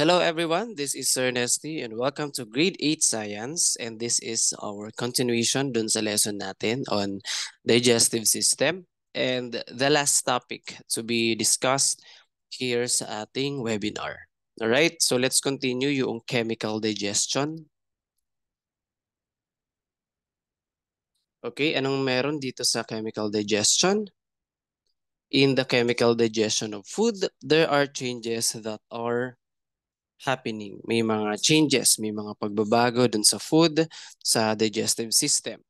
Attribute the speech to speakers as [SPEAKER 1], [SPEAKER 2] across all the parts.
[SPEAKER 1] Hello everyone, this is Sir Nesty and welcome to Grade 8 Science and this is our continuation dun sa lesson natin on digestive system and the last topic to be discussed here sa ating webinar. Alright, so let's continue yung chemical digestion. Okay, anong meron dito sa chemical digestion? In the chemical digestion of food, there are changes that are happening. May mga changes, may mga pagbabago dun sa food, sa digestive system.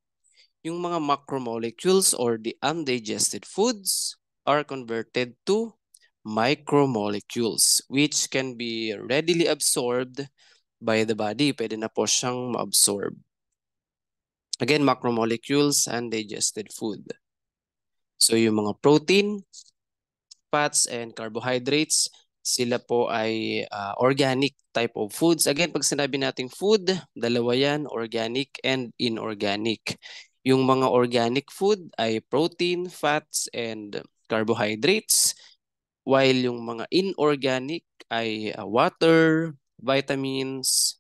[SPEAKER 1] Yung mga macromolecules or the undigested foods are converted to micromolecules which can be readily absorbed by the body. Pwede na po siyang ma-absorb. Again, macromolecules and digested food. So yung mga protein, fats, and carbohydrates sila po ay uh, organic type of foods. Again, pag sinabi nating food, dalawa yan, organic and inorganic. Yung mga organic food ay protein, fats, and carbohydrates. While yung mga inorganic ay uh, water, vitamins,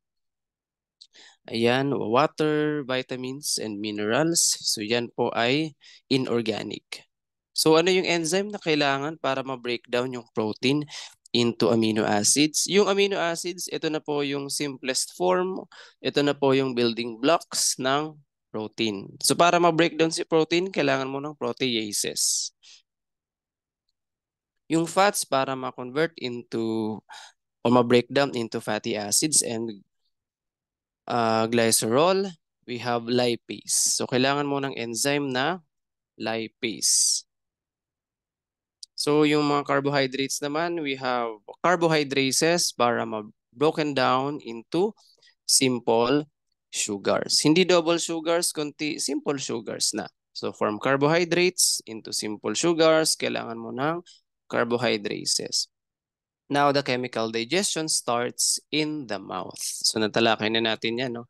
[SPEAKER 1] ayan, water, vitamins, and minerals. So yan po ay inorganic. So ano yung enzyme na kailangan para ma-breakdown yung protein? into amino acids. Yung amino acids, ito na po yung simplest form. Ito na po yung building blocks ng protein. So para ma-breakdown si protein, kailangan mo ng proteases. Yung fats para ma-convert into o ma-breakdown into fatty acids and uh, glycerol, we have lipase. So kailangan mo ng enzyme na lipase. So yung mga carbohydrates naman, we have carbohydrates para ma-broken down into simple sugars. Hindi double sugars, kundi simple sugars na. So from carbohydrates into simple sugars, kailangan mo ng carbohydrates. Now the chemical digestion starts in the mouth. So natalakay na natin yan. No?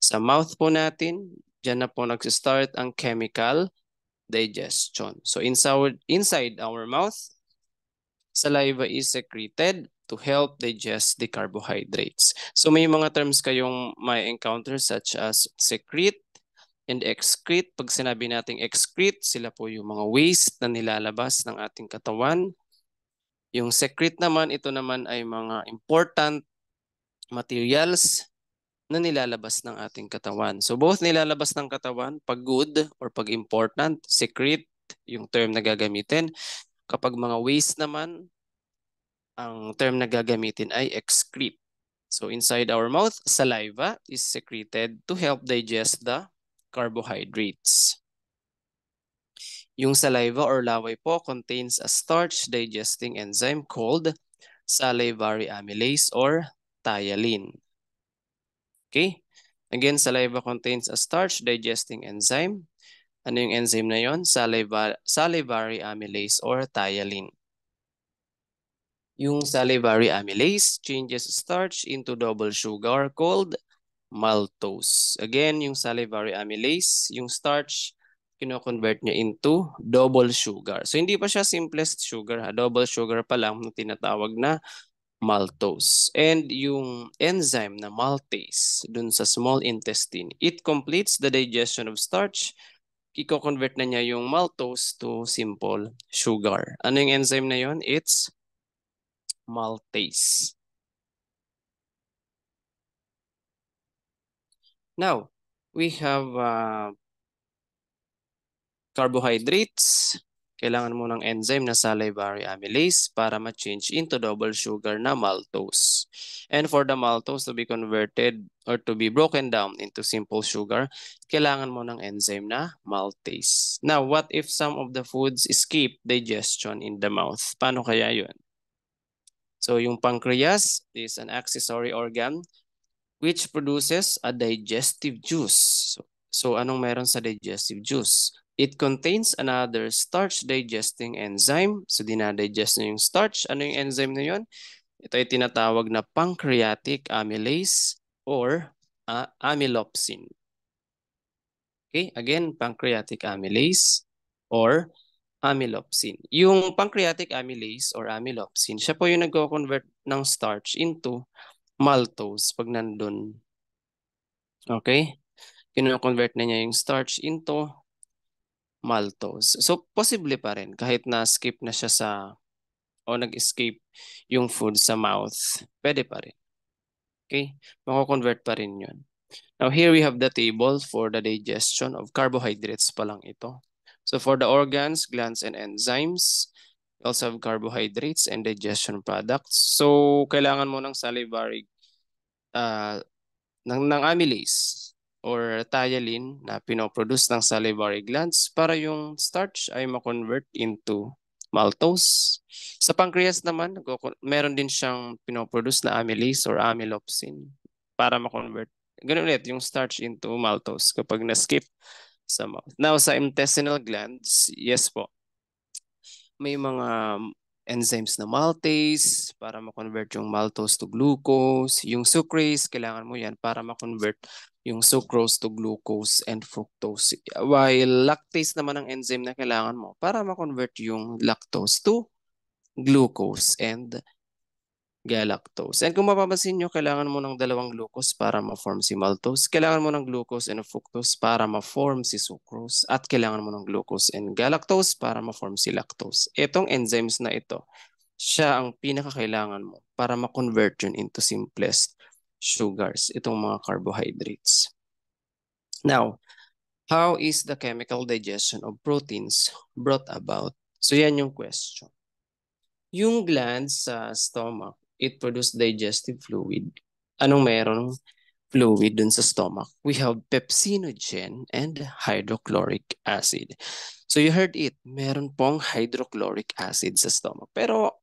[SPEAKER 1] Sa mouth po natin, dyan na po nagsistart ang chemical digestion. So inside, inside our mouth, saliva is secreted to help digest the carbohydrates. So may mga terms kayong may encounter such as secrete and excrete. Pag sinabi nating excrete, sila po yung mga waste na nilalabas ng ating katawan. Yung secrete naman, ito naman ay mga important materials na nilalabas ng ating katawan. So both nilalabas ng katawan, pag good or pag important, secret, yung term na gagamitin. Kapag mga waste naman, ang term na gagamitin ay excrete. So inside our mouth, saliva is secreted to help digest the carbohydrates. Yung saliva or laway po contains a starch digesting enzyme called salivary amylase or Thialin. Okay? Again, saliva contains a starch digesting enzyme. Ano yung enzyme na yon? Saliva salivary amylase or thialin. Yung salivary amylase changes starch into double sugar called maltose. Again, yung salivary amylase, yung starch, kino-convert niya into double sugar. So hindi pa siya simplest sugar, ha? double sugar pa lang tinatawag na maltose. And yung enzyme na maltase dun sa small intestine, it completes the digestion of starch. Iko-convert na niya yung maltose to simple sugar. Ano yung enzyme na yon? It's maltase. Now, we have uh, carbohydrates, kailangan mo ng enzyme na salivary amylase para ma-change into double sugar na maltose. And for the maltose to be converted or to be broken down into simple sugar, kailangan mo ng enzyme na maltase. Now, what if some of the foods escape digestion in the mouth? Paano kaya yun? So yung pancreas is an accessory organ which produces a digestive juice. So, so anong meron sa digestive juice? It contains another starch digesting enzyme. So, dinadigest na yung starch. Ano yung enzyme na yun? Ito ay tinatawag na pancreatic amylase or uh, amylopsin. Okay, again, pancreatic amylase or amylopsin. Yung pancreatic amylase or amylopsin, siya po yung nagko-convert ng starch into maltose pag nandun. Okay? Kino-convert na niya yung starch into maltose. So, possible pa rin kahit na-skip na siya sa o nag-escape yung food sa mouth, pwede pa rin. Okay? Mako-convert pa rin yun. Now, here we have the table for the digestion of carbohydrates pa lang ito. So, for the organs, glands, and enzymes, we also have carbohydrates and digestion products. So, kailangan mo ng salivary, uh, ng, ng amylase or thiolin na pinoproduce ng salivary glands para yung starch ay makonvert into maltose. Sa pancreas naman, meron din siyang pinoproduce na amylase or amylopsin para makonvert. Ganun ulit, yung starch into maltose kapag na-skip sa mouth. Now, sa intestinal glands, yes po. May mga enzymes na maltase para ma-convert yung maltose to glucose. Yung sucrase, kailangan mo yan para ma-convert yung sucrose to glucose and fructose. While lactase naman ang enzyme na kailangan mo para ma-convert yung lactose to glucose and galactose. And kung mapapansin nyo, kailangan mo ng dalawang glucose para ma-form si maltose. Kailangan mo ng glucose and fructose para ma-form si sucrose. At kailangan mo ng glucose and galactose para ma-form si lactose. Itong enzymes na ito, siya ang pinakakailangan mo para ma-convert yun into simplest sugars, itong mga carbohydrates. Now, how is the chemical digestion of proteins brought about? So yan yung question. Yung glands sa stomach, it produce digestive fluid. Anong meron fluid dun sa stomach? We have pepsinogen and hydrochloric acid. So you heard it, meron pong hydrochloric acid sa stomach. Pero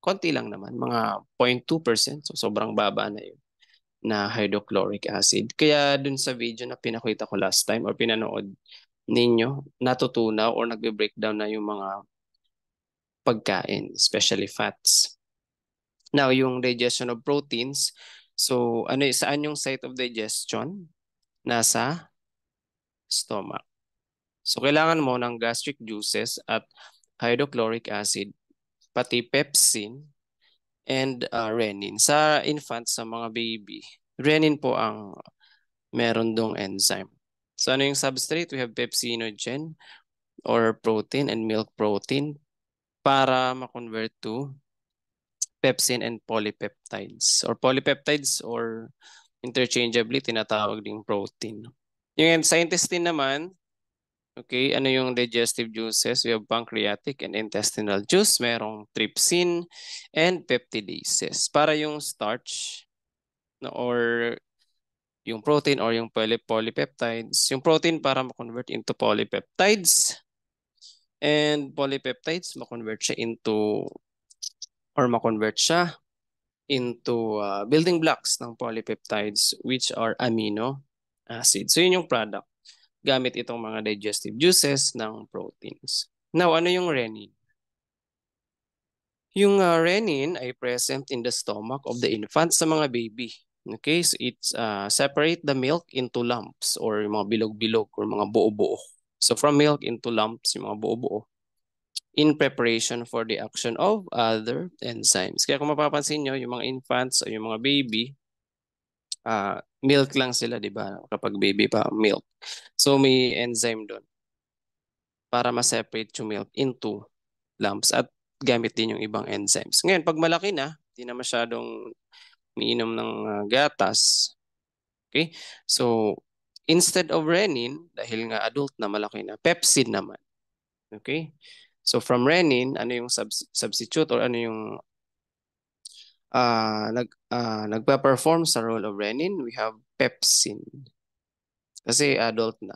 [SPEAKER 1] konti lang naman, mga 0.2%, so sobrang baba na yun na hydrochloric acid. Kaya dun sa video na pinakita ko last time or pinanood ninyo, natutunaw or nagbe-breakdown na yung mga pagkain, especially fats. Now, yung digestion of proteins, so ano saan yung site of digestion? Nasa stomach. So kailangan mo ng gastric juices at hydrochloric acid, pati pepsin and uh, renin. Sa infant, sa mga baby, renin po ang meron dong enzyme. So ano yung substrate? We have pepsinogen or protein and milk protein para ma-convert to pepsin and polypeptides or polypeptides or interchangeably tinatawag ding protein. Yung scientist din naman, Okay, ano yung digestive juices? We have pancreatic and intestinal juice. Merong trypsin and peptidases. Para yung starch no, or yung protein or yung poly polypeptides. Yung protein para ma-convert into polypeptides. And polypeptides, ma-convert siya into or ma-convert siya into uh, building blocks ng polypeptides which are amino acids. So yun yung product gamit itong mga digestive juices ng proteins. Now, ano yung renin? Yung uh, renin ay present in the stomach of the infant sa mga baby. Okay, so it's uh, separate the milk into lumps or mga bilog-bilog or mga buo-buo. So from milk into lumps, yung mga buo-buo in preparation for the action of other enzymes. Kaya kung mapapansin nyo, yung mga infants o yung mga baby, uh, milk lang sila, di ba? Kapag baby pa, milk. So may enzyme doon para ma-separate yung milk into lumps at gamit din yung ibang enzymes. Ngayon, pag malaki na, hindi na masyadong miinom ng uh, gatas. Okay? So, instead of renin, dahil nga adult na malaki na, pepsin naman. Okay? So, from renin, ano yung sub substitute or ano yung uh, nag, uh, ah, nagpa-perform sa role of renin, we have pepsin. Kasi adult na.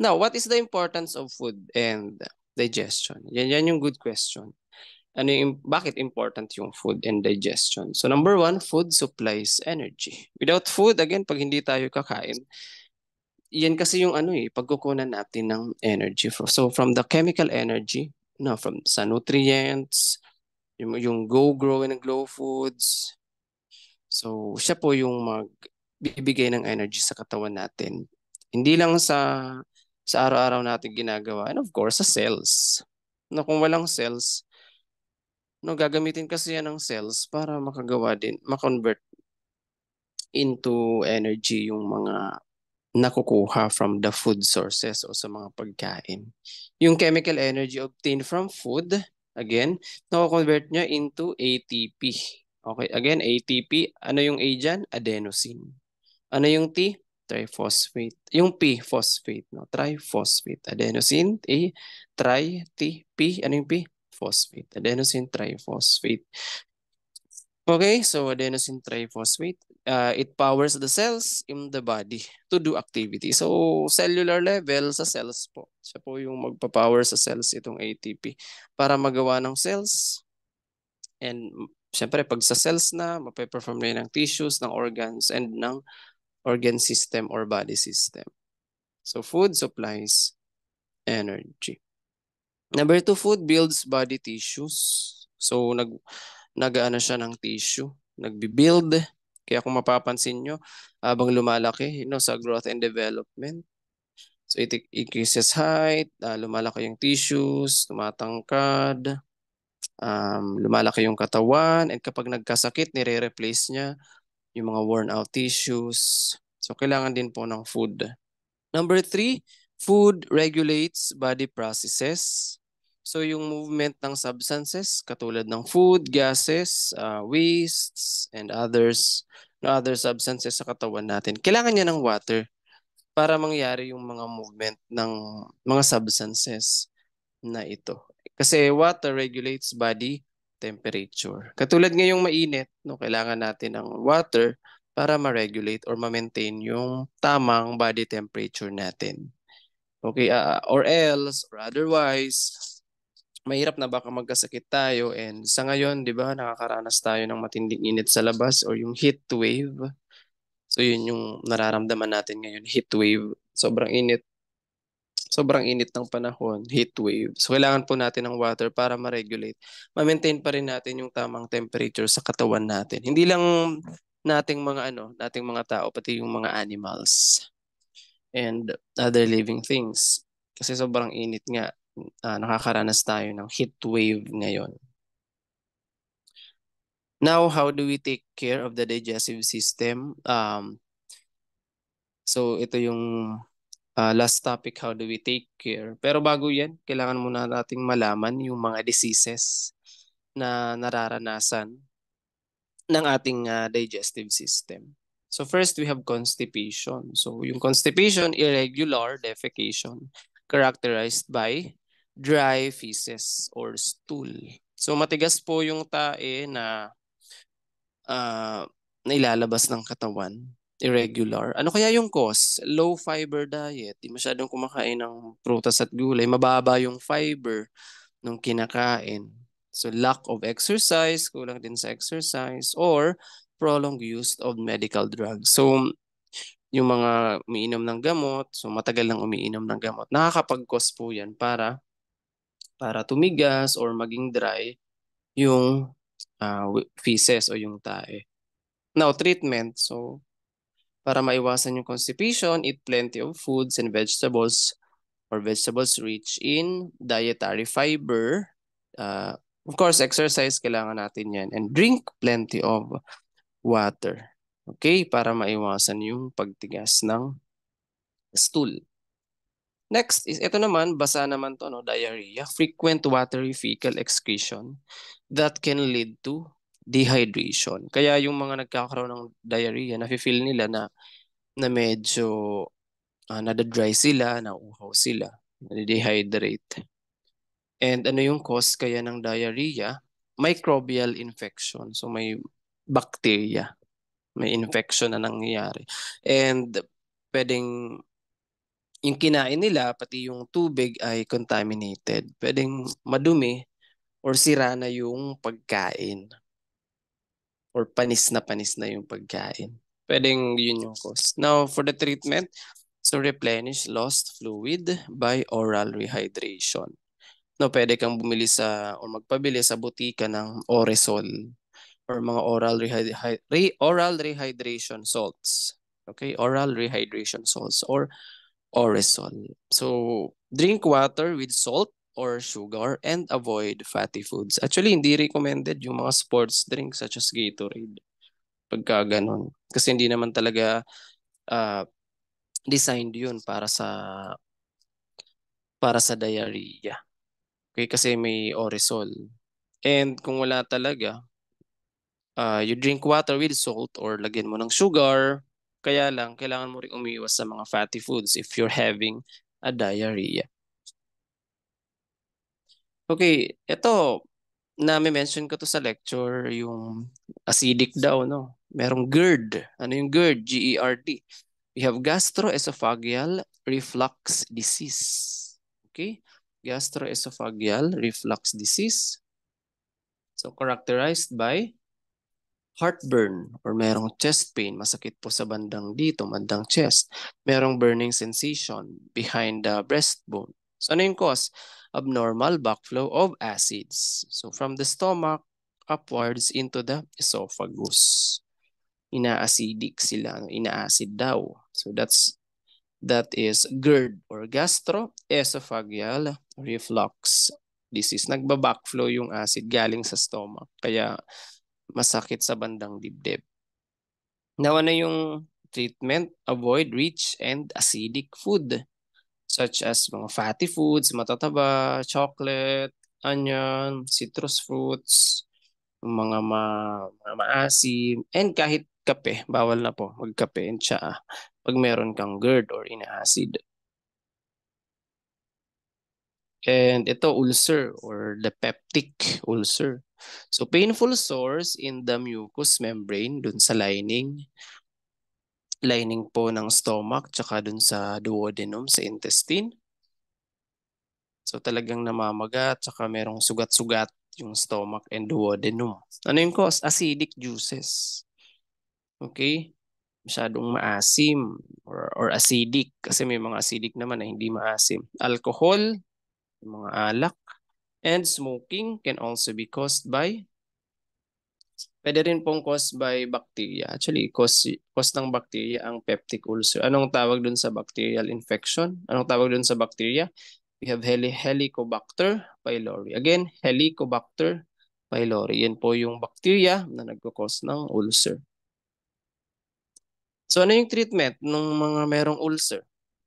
[SPEAKER 1] Now, what is the importance of food and digestion? Yan, yan yung good question. Ano yung, bakit important yung food and digestion? So number one, food supplies energy. Without food, again, pag hindi tayo kakain, yan kasi yung ano eh, pagkukunan natin ng energy. So from the chemical energy, no, from sa nutrients, yung, yung Go Grow and Glow Foods. So, siya po yung magbibigay ng energy sa katawan natin. Hindi lang sa sa araw-araw natin ginagawa and of course sa cells. No, kung walang cells, no gagamitin kasi yan ng cells para makagawa din, ma-convert into energy yung mga nakukuha from the food sources o sa mga pagkain. Yung chemical energy obtained from food Again, nako-convert niya into ATP. Okay, again, ATP, ano yung A dyan? Adenosine. Ano yung T? Triphosphate. Yung P, phosphate. No? Triphosphate. Adenosine, A, tri, T, P. Ano yung P? Phosphate. Adenosine triphosphate. Okay, so adenosine triphosphate uh, it powers the cells in the body to do activity. So, cellular level sa cells po. Siya po yung magpapower sa cells itong ATP para magawa ng cells. And syempre, pag sa cells na, mape-perform na ng tissues, ng organs, and ng organ system or body system. So, food supplies energy. Number two, food builds body tissues. So, nag, nag ano siya ng tissue. Nagbi-build kaya kung mapapansin nyo, habang lumalaki, you know, sa growth and development, so it increases height, uh, lumalaki yung tissues, tumatangkad, um, lumalaki yung katawan, and kapag nagkasakit, nire-replace niya yung mga worn-out tissues. So kailangan din po ng food. Number three, food regulates body processes. So yung movement ng substances katulad ng food, gases, uh, wastes, and others, no other substances sa katawan natin. Kailangan niya ng water para mangyari yung mga movement ng mga substances na ito. Kasi water regulates body temperature. Katulad ngayong mainit, no, kailangan natin ng water para ma-regulate or ma-maintain yung tamang body temperature natin. Okay, uh, or else, or otherwise, mahirap na baka magkasakit tayo and sa ngayon, 'di ba, nakakaranas tayo ng matinding init sa labas or yung heat wave. So 'yun yung nararamdaman natin ngayon, heat wave. Sobrang init. Sobrang init ng panahon, heat wave. So kailangan po natin ng water para ma-regulate. Ma-maintain pa rin natin yung tamang temperature sa katawan natin. Hindi lang nating mga ano, nating mga tao pati yung mga animals and other living things. Kasi sobrang init nga uh, nakakaranas tayo ng heat wave ngayon. Now, how do we take care of the digestive system? Um, so, ito yung uh, last topic, how do we take care? Pero bago yan, kailangan muna nating malaman yung mga diseases na nararanasan ng ating uh, digestive system. So first, we have constipation. So yung constipation, irregular defecation characterized by dry feces or stool. So matigas po yung tae na uh, nailalabas ng katawan, irregular. Ano kaya yung cause? Low fiber diet, di masyadong kumakain ng prutas at gulay, mababa yung fiber nung kinakain. So lack of exercise, kulang din sa exercise, or prolonged use of medical drugs. So yung mga umiinom ng gamot, so matagal lang umiinom ng gamot, nakakapag-cause po yan para para tumigas or maging dry yung uh, feces o yung tae. Now, treatment. So, para maiwasan yung constipation, eat plenty of foods and vegetables or vegetables rich in dietary fiber. Uh, of course, exercise kailangan natin yan. And drink plenty of water. Okay? Para maiwasan yung pagtigas ng stool. Next is ito naman, basa naman to, no, diarrhea, frequent watery fecal excretion that can lead to dehydration. Kaya yung mga nagkakaroon ng diarrhea, nafe-feel nila na na medyo uh, nadadry sila, nauhaw sila, nade And ano yung cause kaya ng diarrhea? Microbial infection. So may bacteria. May infection na nangyayari. And pwedeng yung kinain nila, pati yung tubig ay contaminated. Pwedeng madumi or sira na yung pagkain. Or panis na panis na yung pagkain. Pwedeng yun yung cause. Now, for the treatment, so replenish lost fluid by oral rehydration. No, pwede kang bumili sa or magpabili sa butika ng Oresol or mga oral rehydration re- oral rehydration salts. Okay, oral rehydration salts or oresol. So, drink water with salt or sugar and avoid fatty foods. Actually, hindi recommended yung mga sports drinks such as Gatorade pagka ganun. Kasi hindi naman talaga uh, designed yun para sa para sa diarrhea. Okay, kasi may oresol. And kung wala talaga, uh, you drink water with salt or lagyan mo ng sugar kaya lang, kailangan mo rin umiwas sa mga fatty foods if you're having a diarrhea. Okay, ito, na-mention ko to sa lecture, yung acidic daw, no? Merong GERD. Ano yung GERD? G-E-R-D. We have gastroesophageal reflux disease. Okay? Gastroesophageal reflux disease. So, characterized by heartburn or merong chest pain, masakit po sa bandang dito, bandang chest. Merong burning sensation behind the breastbone. So ano yung cause? Abnormal backflow of acids. So from the stomach upwards into the esophagus. Inaacidic sila, inaacid daw. So that's that is GERD or gastroesophageal reflux disease. Nagba-backflow yung acid galing sa stomach. Kaya masakit sa bandang dibdib. Now, ano yung treatment? Avoid rich and acidic food such as mga fatty foods, matataba, chocolate, onion, citrus fruits, mga, ma mga maasim, and kahit kape, bawal na po magkape and tsaa pag meron kang GERD or inacid. And ito ulcer or the peptic ulcer. So painful sores in the mucous membrane dun sa lining lining po ng stomach tsaka dun sa duodenum sa intestine. So talagang namamagat tsaka merong sugat-sugat yung stomach and duodenum. Ano yung cause? Acidic juices. Okay? Masyadong maasim or, or acidic kasi may mga acidic naman na hindi maasim. Alcohol, mga alak, And smoking can also be caused by Pwede rin pong caused by bacteria. Actually, cause, cause ng bacteria ang peptic ulcer. Anong tawag dun sa bacterial infection? Anong tawag dun sa bacteria? We have heli Helicobacter pylori. Again, Helicobacter pylori. Yan po yung bacteria na nagkakos ng ulcer. So ano yung treatment ng mga merong ulcer?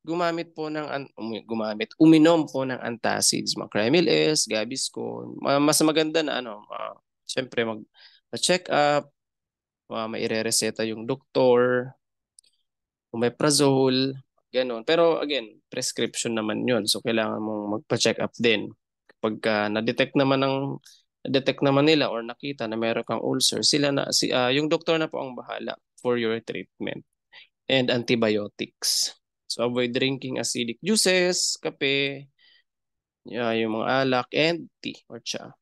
[SPEAKER 1] gumamit po ng um, gumamit uminom po ng antacids macremyl S gaviscon mas maganda na ano uh, syempre mag check up uh, maire-reseta yung doktor may prazole ganun pero again prescription naman yun so kailangan mong magpa-check up din kapag uh, na-detect naman ng detect naman nila or nakita na meron kang ulcer sila na si uh, yung doktor na po ang bahala for your treatment and antibiotics So avoid drinking acidic juices, kape, yeah, yung mga alak, and tea or cha.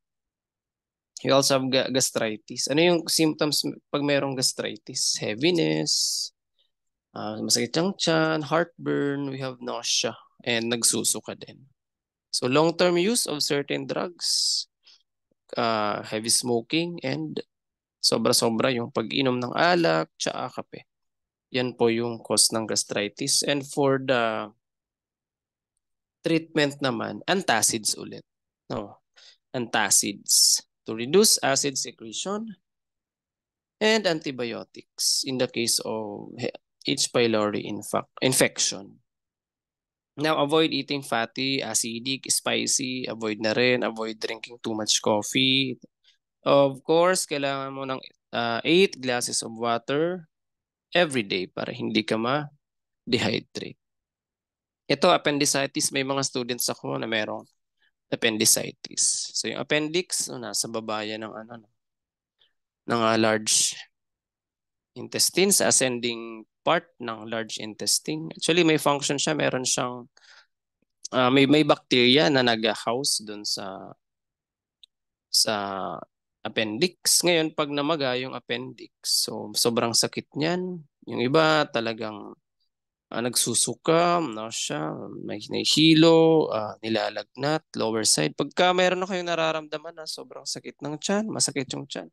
[SPEAKER 1] You also have ga gastritis. Ano yung symptoms pag mayroong gastritis? Heaviness, uh, masakit ang tiyan, heartburn, we have nausea, and nagsusuka din. So long-term use of certain drugs, uh, heavy smoking, and sobra-sobra yung pag-inom ng alak, tsaka kape. Yan po yung cause ng gastritis. And for the treatment naman, antacids ulit. No, antacids to reduce acid secretion and antibiotics in the case of H. pylori infection. Now, avoid eating fatty, acidic, spicy. Avoid na rin. Avoid drinking too much coffee. Of course, kailangan mo ng uh, ah, 8 glasses of water every day para hindi ka
[SPEAKER 2] ma-dehydrate.
[SPEAKER 1] Ito, appendicitis. May mga students ako na merong appendicitis. So yung appendix, no, nasa baba yan ng, ano, no, ng uh, large intestine, sa ascending part ng large intestine. Actually, may function siya. Meron siyang, uh, may, may bacteria na nag-house dun sa sa appendix. Ngayon, pag namaga yung appendix, so sobrang sakit niyan. Yung iba talagang uh, ah, nagsusuka, nausea, may hinihilo, uh, ah, nilalagnat, lower side. Pagka meron na kayong nararamdaman na sobrang sakit ng tiyan, masakit yung tiyan,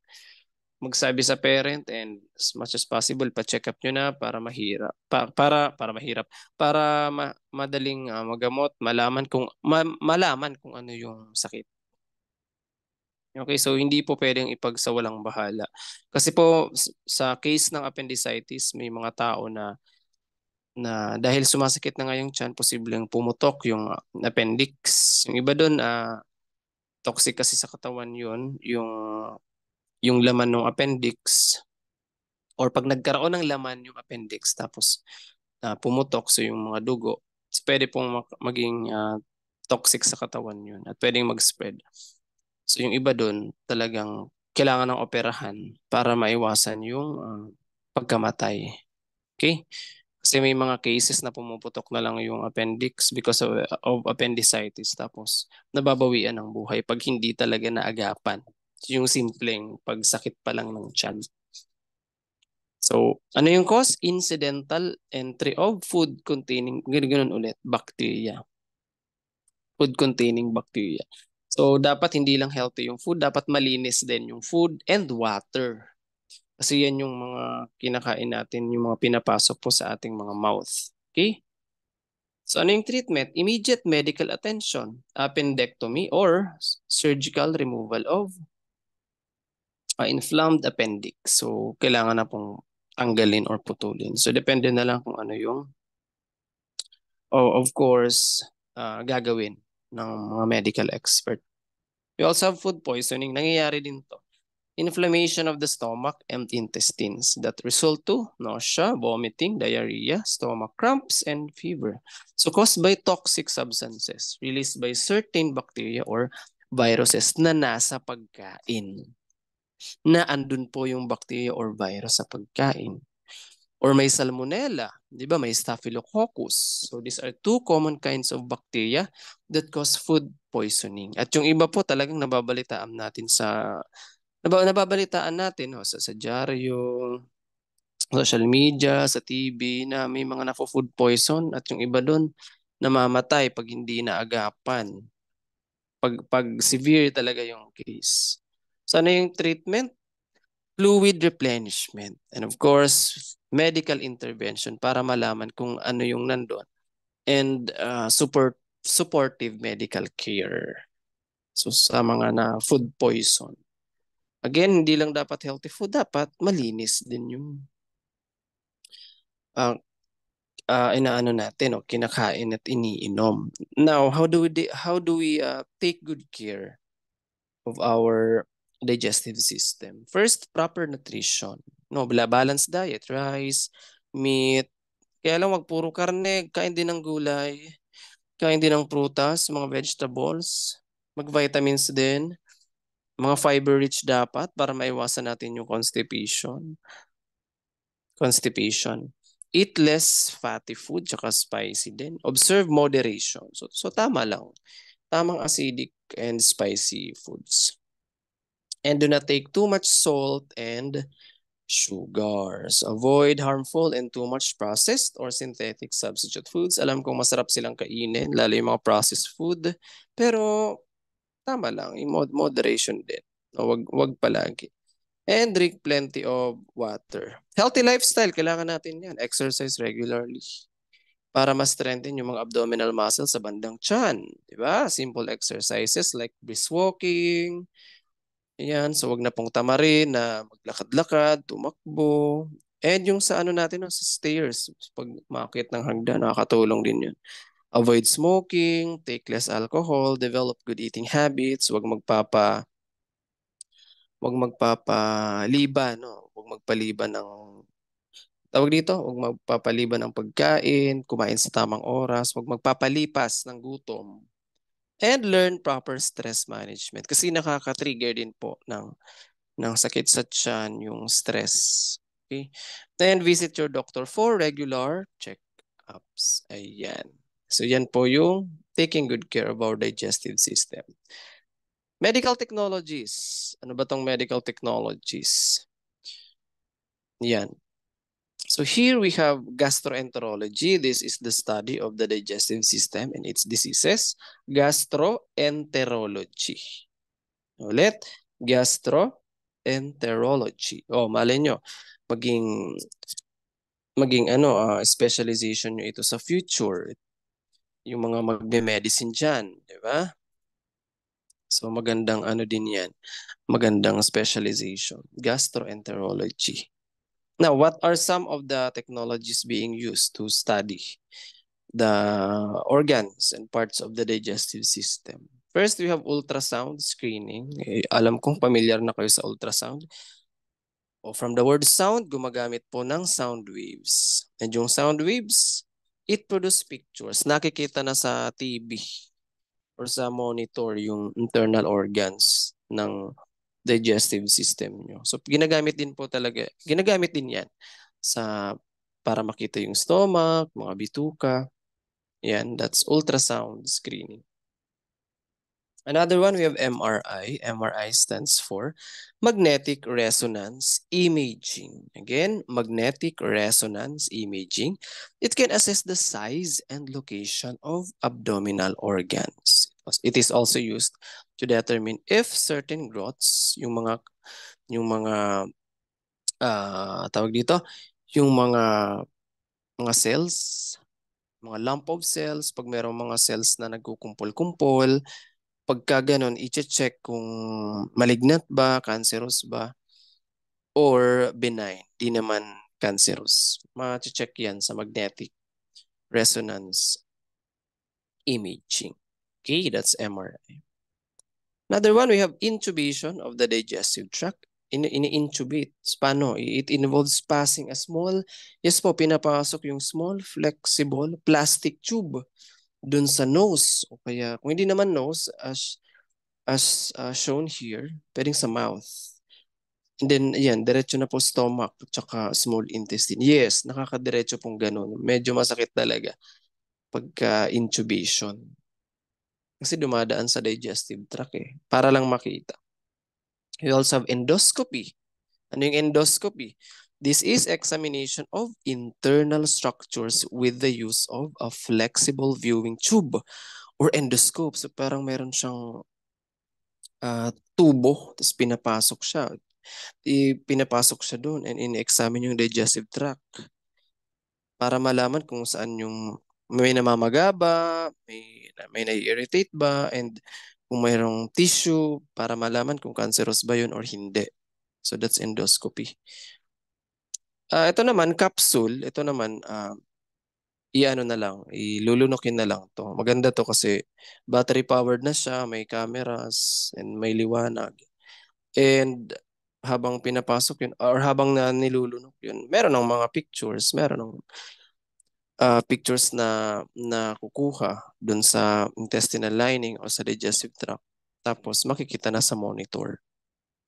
[SPEAKER 1] magsabi sa parent and as much as possible pa-check up niyo na para mahirap pa, para para mahirap para ma, madaling uh, magamot malaman kung ma, malaman kung ano yung sakit Okay, so hindi po pwedeng ipagsawalang bahala. Kasi po sa case ng appendicitis, may mga tao na na dahil sumasakit na ngayon yung tiyan, posibleng pumutok yung ah, appendix. Yung iba doon, uh, ah, toxic kasi sa katawan yun, yung, yung laman ng appendix. Or pag nagkaroon ng laman yung appendix, tapos uh, pumutok, so yung mga dugo, pwede pong maging uh, toxic sa katawan yun at pwedeng mag-spread. So yung iba doon talagang kailangan ng operahan para maiwasan yung uh, pagkamatay. Okay? Kasi may mga cases na pumuputok na lang yung appendix because of, of appendicitis tapos nababawian ng buhay pag hindi talaga naagapan. Yung simpleng pagsakit pa lang ng tiyan. So, ano yung cause? Incidental entry of food containing, ganun ulit, bacteria. Food containing bacteria. So dapat hindi lang healthy yung food, dapat malinis din yung food and water. Kasi yan yung mga kinakain natin, yung mga pinapasok po sa ating mga mouth. Okay? So ano yung treatment? Immediate medical attention, appendectomy or surgical removal of uh, inflamed appendix. So kailangan na pong tanggalin or putulin. So depende na lang kung ano yung Oh, of course, uh, gagawin ng mga medical expert. We also have food poisoning. Nangyayari din to. Inflammation of the stomach, and intestines that result to nausea, vomiting, diarrhea, stomach cramps, and fever. So caused by toxic substances released by certain bacteria or viruses na nasa pagkain. Na andun po yung bacteria or virus sa pagkain or may salmonella, 'di ba? May staphylococcus. So these are two common kinds of bacteria that cause food poisoning. At yung iba po talagang nababalitaan natin sa nababalitaan natin no, oh, sa sa dyaryo, social media, sa TV na may mga na food poison at yung iba doon namamatay pag hindi naagapan. Pag pag severe talaga yung case. So ano yung treatment? Fluid replenishment. And of course, medical intervention para malaman kung ano yung nandoon and uh, support supportive medical care so sa mga na food poison again hindi lang dapat healthy food dapat malinis din yung uh, uh, inaano natin o oh, kinakain at iniinom now how do we how do we uh, take good care of our digestive system first proper nutrition No, balanced diet, rice, meat. Kaya lang wag puro karne, kain din ng gulay, kain din ng prutas, mga vegetables, mag-vitamins din. Mga fiber rich dapat para maiwasan natin yung constipation. Constipation. Eat less fatty food tsaka spicy din. Observe moderation. So, so tama lang. Tamang acidic and spicy foods. And do not take too much salt and sugars. Avoid harmful and too much processed or synthetic substitute foods. Alam kong masarap silang kainin, lalo yung mga processed food. Pero tama lang, in mod moderation din. O wag, wag palagi. And drink plenty of water. Healthy lifestyle, kailangan natin yan. Exercise regularly para mas strengthen yung mga abdominal muscles sa bandang tiyan. Diba? Simple exercises like brisk walking, Ayan, so wag na pong tamarin na maglakad-lakad, tumakbo. And yung sa ano natin, no, sa stairs, pag makakit ng hagdan, nakakatulong din yun. Avoid smoking, take less alcohol, develop good eating habits, wag magpapa wag magpapaliba, no? Wag magpaliba ng tawag dito, wag magpapaliba ng pagkain, kumain sa tamang oras, wag magpapalipas ng gutom and learn proper stress management kasi nakaka-trigger din po ng ng sakit sa tiyan yung stress. Okay? Then visit your doctor for regular check-ups. Ayan. So yan po yung taking good care of our digestive system. Medical technologies. Ano ba tong medical technologies? Yan. So here we have gastroenterology. This is the study of the digestive system and its diseases. Gastroenterology. Ulit, gastroenterology. Oh, mali nyo, maging, maging ano, uh, specialization nyo ito sa future. Yung mga magbe-medicine dyan, di ba? So magandang ano din yan, magandang specialization, gastroenterology. Now, what are some of the technologies being used to study the organs and parts of the digestive system? First, we have ultrasound screening. Eh, alam kong familiar na kayo sa ultrasound. O from the word sound, gumagamit po ng sound waves. And yung sound waves, it produce pictures. Nakikita na sa TV or sa monitor yung internal organs ng digestive system nyo. So ginagamit din po talaga, ginagamit din yan sa para makita yung stomach, mga bituka. Yan, that's ultrasound screening. Another one, we have MRI. MRI stands for Magnetic Resonance Imaging. Again, Magnetic Resonance Imaging. It can assess the size and location of abdominal organs. It is also used to determine if certain growths, yung mga, yung mga, uh, tawag dito, yung mga, mga cells, mga lump of cells, pag merong mga cells na nagkukumpol-kumpol, pagka ganun, iche-check kung malignant ba, cancerous ba, or benign, di naman cancerous. Ma-check yan sa magnetic resonance imaging. Okay, that's MRI. Another one, we have intubation of the digestive tract. In, in intubate. Paano? It involves passing a small, yes po, pinapasok yung small, flexible plastic tube dun sa nose. O kaya, kung hindi naman nose, as, as uh, shown here, pwedeng sa mouth. And then, ayan, diretso na po stomach at saka small intestine. Yes, nakakadiretso pong ganun. Medyo masakit talaga pagka-intubation. Kasi dumadaan sa digestive tract eh. Para lang makita. We also have endoscopy. Ano yung endoscopy? This is examination of internal structures with the use of a flexible viewing tube or endoscope. So parang meron siyang uh, tubo, tapos pinapasok siya. I pinapasok siya doon and in-examine yung digestive tract para malaman kung saan yung may namamaga ba, may na may nai-irritate ba and kung mayroong tissue para malaman kung cancerous ba yun or hindi. So that's endoscopy. Uh, ito naman, capsule. Ito naman, uh, i-ano na lang, ilulunokin na lang to. Maganda to kasi battery powered na siya, may cameras, and may liwanag. And habang pinapasok yun, or habang na nilulunok yun, meron ng mga pictures, meron ng uh, pictures na nakukuha doon sa intestinal lining o sa digestive tract. Tapos makikita na sa monitor.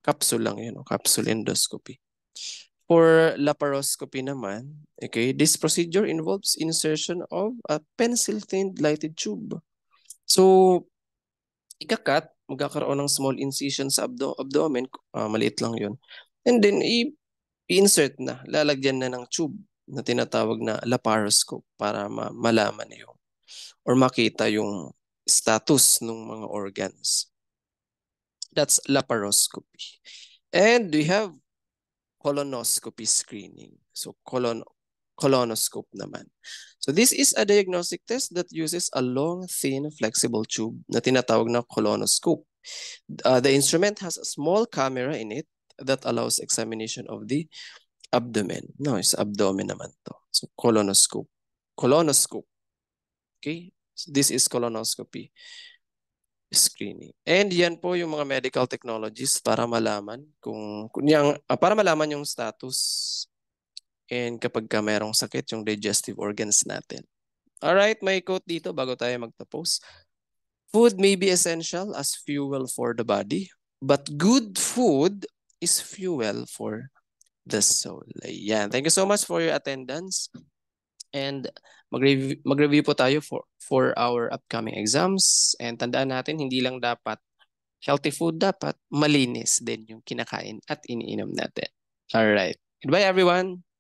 [SPEAKER 1] Capsule lang yun, capsule endoscopy. For laparoscopy naman, okay, this procedure involves insertion of a pencil thin lighted tube. So, ikakat, magkakaroon ng small incision sa abdo abdomen, uh, maliit lang yun. And then, i-insert na, lalagyan na ng tube na tinatawag na laparoscope para ma- malaman yung or makita yung status ng mga organs. That's laparoscopy. And we have colonoscopy screening. So colon colonoscope naman. So this is a diagnostic test that uses a long, thin, flexible tube na tinatawag na colonoscope. Uh, the instrument has a small camera in it that allows examination of the abdomen. No, it's abdomen naman to. So colonoscope. Colonoscope. Okay? So, this is colonoscopy screening. And yan po yung mga medical technologies para malaman kung, kunyang yung, ah, para malaman yung status and kapag ka merong sakit yung digestive organs natin. Alright, may quote dito bago tayo magtapos. Food may be essential as fuel for the body, but good food is fuel for the soul. Ayan. Thank you so much for your attendance. And mag-review, mag-review po tayo for, for our upcoming exams. And tandaan natin, hindi lang dapat healthy food, dapat malinis din yung kinakain at iniinom natin. Alright. Goodbye everyone.